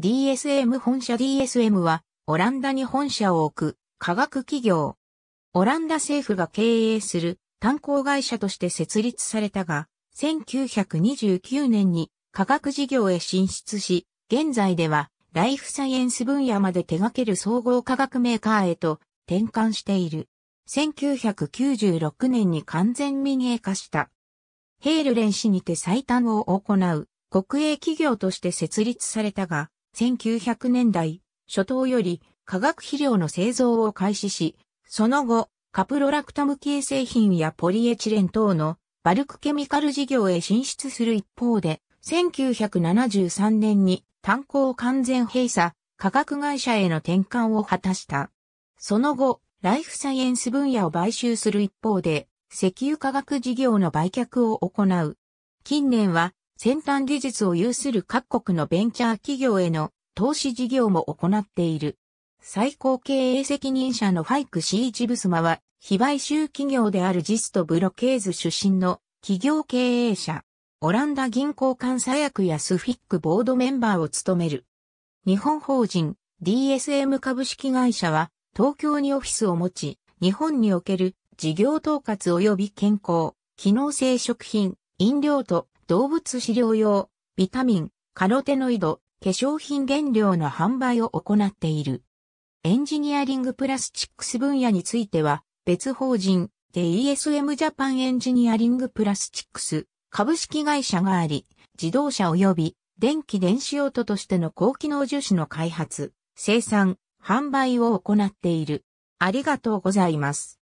DSM 本社 DSM は、オランダに本社を置く、科学企業。オランダ政府が経営する、炭鉱会社として設立されたが、1929年に科学事業へ進出し、現在では、ライフサイエンス分野まで手掛ける総合科学メーカーへと転換している。1996年に完全民営化した。ヘールレン氏にて最短を行う国営企業として設立されたが、1900年代、初頭より化学肥料の製造を開始し、その後、カプロラクタム系製品やポリエチレン等のバルクケミカル事業へ進出する一方で、1973年に炭鉱完全閉鎖、化学会社への転換を果たした。その後、ライフサイエンス分野を買収する一方で、石油化学事業の売却を行う。近年は先端技術を有する各国のベンチャー企業への投資事業も行っている。最高経営責任者のファイク・シー・ジブスマは、非買収企業であるジスト・ブロケーズ出身の企業経営者、オランダ銀行監査役やスフィックボードメンバーを務める。日本法人 DSM 株式会社は、東京にオフィスを持ち、日本における事業統括及び健康、機能性食品、飲料と動物飼料用、ビタミン、カロテノイド、化粧品原料の販売を行っている。エンジニアリングプラスチックス分野については、別法人、DESM ジャパンエンジニアリングプラスチックス株式会社があり、自動車及び電気電子用途としての高機能樹脂の開発、生産、販売を行っている。ありがとうございます。